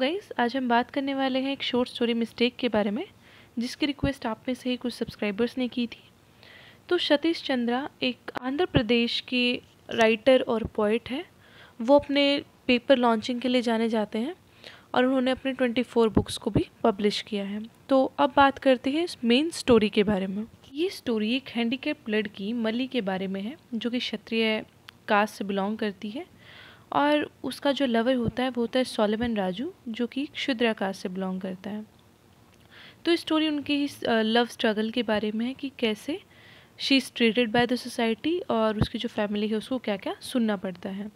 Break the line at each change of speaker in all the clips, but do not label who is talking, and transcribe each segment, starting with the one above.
guys आज हम बात करने वाले हैं एक शॉर्ट स्टोरी मिस्टेक के बारे में जिसकी रिक्वेस्ट आप में से ही कुछ सब्सक्राइबर्स ने की थी तो सतीश चंद्रा एक आंध्र प्रदेश के राइटर और पोइट है वो अपने पेपर लॉन्चिंग के लिए जाने जाते हैं और उन्होंने अपने ट्वेंटी फोर बुक्स को भी पब्लिश किया है तो अब बात करते हैं मेन स्टोरी के बारे में ये स्टोरी एक हैंडीकेप लड़की मली के बारे में है जो कि क्षत्रिय कास्ट से बिलोंग करती है और उसका जो लवर होता है वो होता है सोलेमन राजू जो कि क्षुद्रा कास्ट से बिलोंग करता है तो स्टोरी उनकी लव स्ट्रगल के बारे में है कि कैसे she is treated by the society और उसकी जो फैमिली है उसको क्या क्या सुनना पड़ता है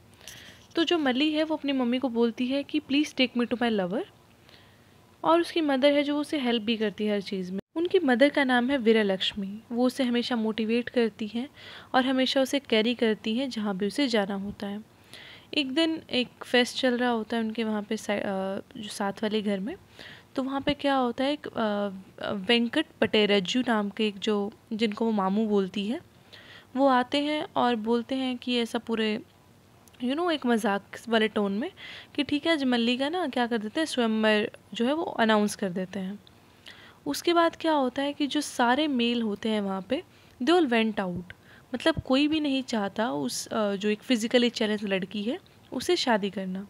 तो जो मली है वो अपनी मम्मी को बोलती है कि please take me to my lover और उसकी मदर है जो उसे हेल्प भी करती है हर चीज़ में उनकी मदर का नाम है वीरा लक्ष्मी वो उसे हमेशा मोटिवेट करती हैं और हमेशा उसे कैरी करती हैं जहाँ भी उसे जाना होता है एक दिन एक फेस्ट चल रहा होता है उनके वहाँ पे जो साथ वाले घर में तो वहाँ पे क्या होता है एक वेंकट रज्जू नाम के एक जो जिनको वो मामू बोलती है वो आते हैं और बोलते हैं कि ऐसा पूरे यू you नो know, एक मजाक वाले टोन में कि ठीक है आज मल्लिका ना क्या कर देते हैं स्वयंवर जो है वो अनाउंस कर देते हैं उसके बाद क्या होता है कि जो सारे मेल होते हैं वहाँ पे दे ऑल वेंट आउट मतलब कोई भी नहीं चाहता उस जो एक फ़िज़िकली चैलेंज लड़की है उसे शादी करना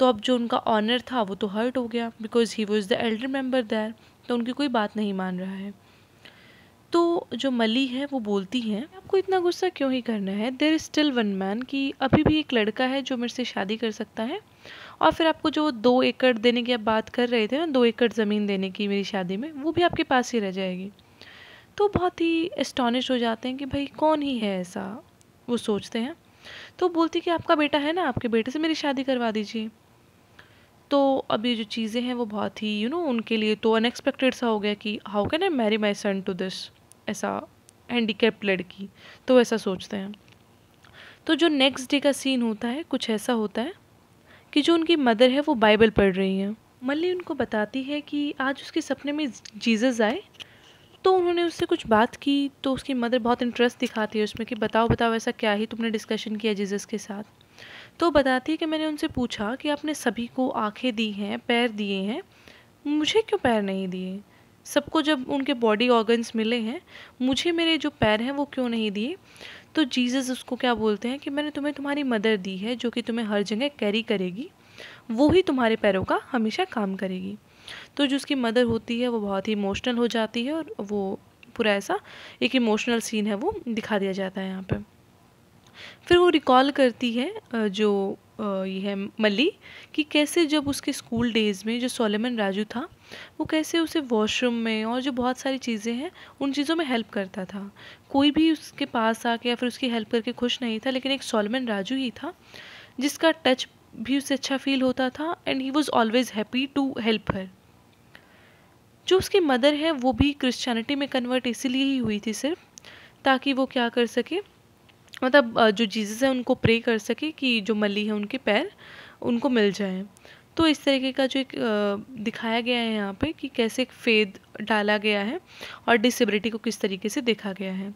तो अब जो उनका ऑनर था वो तो हर्ट हो गया because he was the elder member there तो उनकी कोई बात नहीं मान रहा है तो जो मली है वो बोलती हैं आपको इतना गुस्सा क्यों ही करना है there is still one man कि अभी भी एक लड़का है जो मेरे से शादी कर सकता है और फिर आपको जो दो एकड़ देने की आप बात कर रहे थे ना दो एकड़ ज़मीन देने की मेरी शादी में वो भी आपके पास ही रह जाएगी तो बहुत ही एस्टॉनिश हो जाते हैं कि भाई कौन ही है ऐसा वो सोचते हैं तो बोलती कि आपका बेटा है ना आपके बेटे से मेरी शादी करवा दीजिए तो अब ये जो चीज़ें हैं वो बहुत ही यू नो उनके लिए तो अनएक्सपेक्टेड सा हो गया कि how can I marry my son to this ऐसा हैंडीकेप्ड लड़की तो ऐसा सोचते हैं तो जो नेक्स्ट डे का सीन होता है कुछ ऐसा होता है कि जो उनकी मदर है वो बाइबल पढ़ रही हैं मल्ली उनको बताती है कि आज उसके सपने में जीसस आए तो उन्होंने उससे कुछ बात की तो उसकी मदर बहुत इंटरेस्ट दिखाती है उसमें कि बताओ बताओ ऐसा क्या ही तुमने डिस्कशन किया जीजस के साथ तो बताती है कि मैंने उनसे पूछा कि आपने सभी को आँखें दी हैं पैर दिए हैं मुझे क्यों पैर नहीं दिए सबको जब उनके बॉडी ऑर्गन्स मिले हैं मुझे मेरे जो पैर हैं वो क्यों नहीं दिए तो जीसस उसको क्या बोलते हैं कि मैंने तुम्हें तुम्हारी मदर दी है जो कि तुम्हें हर जगह कैरी करेगी वो ही तुम्हारे पैरों का हमेशा काम करेगी तो जो उसकी मदर होती है वो बहुत ही इमोशनल हो जाती है और वो पूरा ऐसा एक इमोशनल सीन है वो दिखा दिया जाता है यहाँ पर फिर वो रिकॉल करती है जो ये है मल्ली कि कैसे जब उसके स्कूल डेज़ में जो सोलेमन राजू था वो कैसे उसे वॉशरूम में और जो बहुत सारी चीज़ें हैं उन चीज़ों में हेल्प करता था कोई भी उसके पास आके या फिर उसकी हेल्प करके खुश नहीं था लेकिन एक सोलेमन राजू ही था जिसका टच भी उसे अच्छा फील होता था and he was always happy to help her जो उसकी मदर है वो भी क्रिश्चियनिटी में कन्वर्ट इसीलिए ही हुई थी सिर्फ ताकि वो क्या कर सके मतलब जो जीसस है उनको प्रे कर सके कि जो मली है उनके पैर उनको मिल जाए तो इस तरीके का जो एक दिखाया गया है यहाँ पे कि कैसे एक फेद डाला गया है और डिसेबिलिटी को किस तरीके से देखा गया है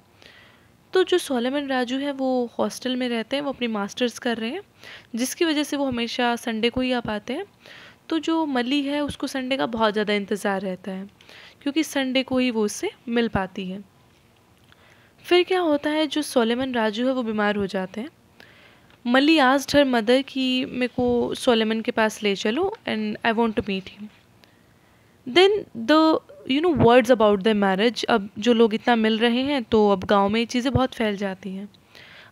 तो जो सोलेमन राजू है वो हॉस्टल में रहते हैं वो अपनी मास्टर्स कर रहे हैं जिसकी वजह से वो हमेशा संडे को ही आ पाते हैं तो जो मली है उसको संडे का बहुत ज़्यादा इंतज़ार रहता है क्योंकि संडे को ही वो उससे मिल पाती है फिर क्या होता है जो सोलेमन राजू है वो बीमार हो जाते हैं मली आज हर मदर कि मेरे को सोलेमन के पास ले चलो and I want to meet him then the you know words about the marriage अब जो लोग इतना मिल रहे हैं तो अब गांव में ये चीज़ें बहुत फैल जाती हैं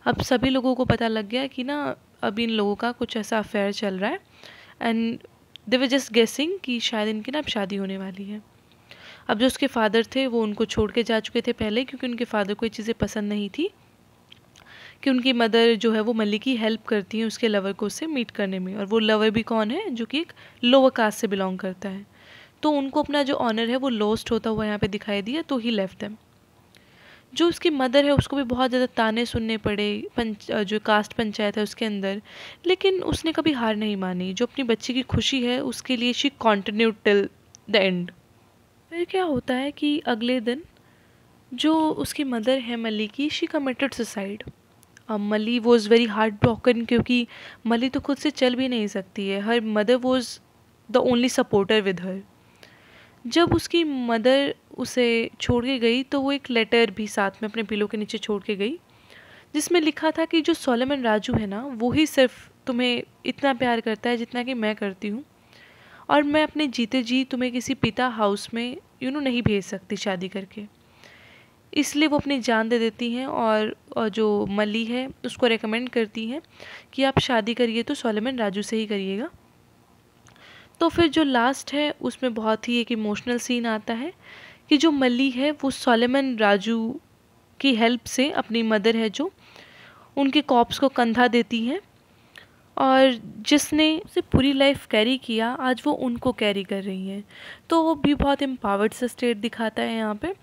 अब सभी लोगों को पता लग गया कि ना अब इन लोगों का कुछ ऐसा अफेयर चल रहा है and they were just guessing कि शायद इनकी ना अब शादी होने वाली है अब जो उसके फादर थे वो उनको छोड़ के जा चुके थे पहले क्योंकि उनके फादर को ये चीज़ें पसंद नहीं थी कि उनकी मदर जो है वो मल्ली की हेल्प करती हैं उसके लवर को उससे मीट करने में और वो लवर भी कौन है जो कि एक लोअर कास्ट से बिलोंग करता है तो उनको अपना जो ऑनर है वो लॉस्ट होता हुआ यहाँ पे दिखाई दिया तो ही लेफ्ट है जो उसकी मदर है उसको भी बहुत ज़्यादा ताने सुनने पड़े पंच जो कास्ट पंचायत है उसके अंदर लेकिन उसने कभी हार नहीं मानी जो अपनी बच्ची की खुशी है उसके लिए she continue till the end फिर क्या होता है कि अगले दिन जो उसकी मदर है मली की she committed suicide Molly was very hard broken क्योंकि मली तो खुद से चल भी नहीं सकती है her mother was the only supporter with her जब उसकी मदर उसे छोड़ के गई तो वो एक लेटर भी साथ में अपने पिलो के नीचे छोड़ के गई जिसमें लिखा था कि जो सोलेमन राजू है ना वो ही सिर्फ तुम्हें इतना प्यार करता है जितना कि मैं करती हूँ और मैं अपने जीते जी तुम्हें किसी पिता हाउस में यू नो नहीं भेज सकती शादी करके इसलिए वो अपनी जान दे देती हैं और, जो मली है उसको रेकमेंड करती हैं कि आप शादी करिए तो सोलेमन राजू से ही करिएगा तो फिर जो लास्ट है उसमें बहुत ही एक इमोशनल सीन आता है कि जो मल्ली है वो सोलेमन राजू की हेल्प से अपनी मदर है जो उनके कॉप्स को कंधा देती है और जिसने उसे पूरी लाइफ कैरी किया आज वो उनको कैरी कर रही हैं तो वो भी बहुत एम्पावर्ड सा स्टेट दिखाता है यहाँ पे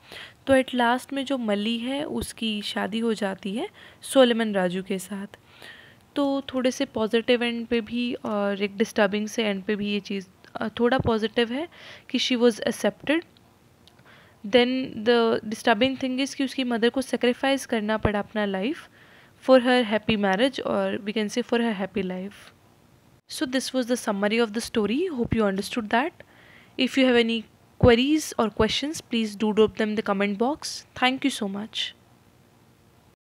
तो एट लास्ट में जो मल्ली है उसकी शादी हो जाती है सोलेमन राजू के साथ तो थोड़े से पॉजिटिव एंड पे भी और एक डिस्टर्बिंग से एंड पे भी ये चीज़ थोड़ा पॉजिटिव है कि she was accepted then the disturbing thing is कि उसकी मदर को सेक्रीफाइस करना पड़ा अपना life for her happy marriage और we can say for her happy life so this was the summary of the story hope you understood that if you have any queries और question please do drop them the comment box thank you so much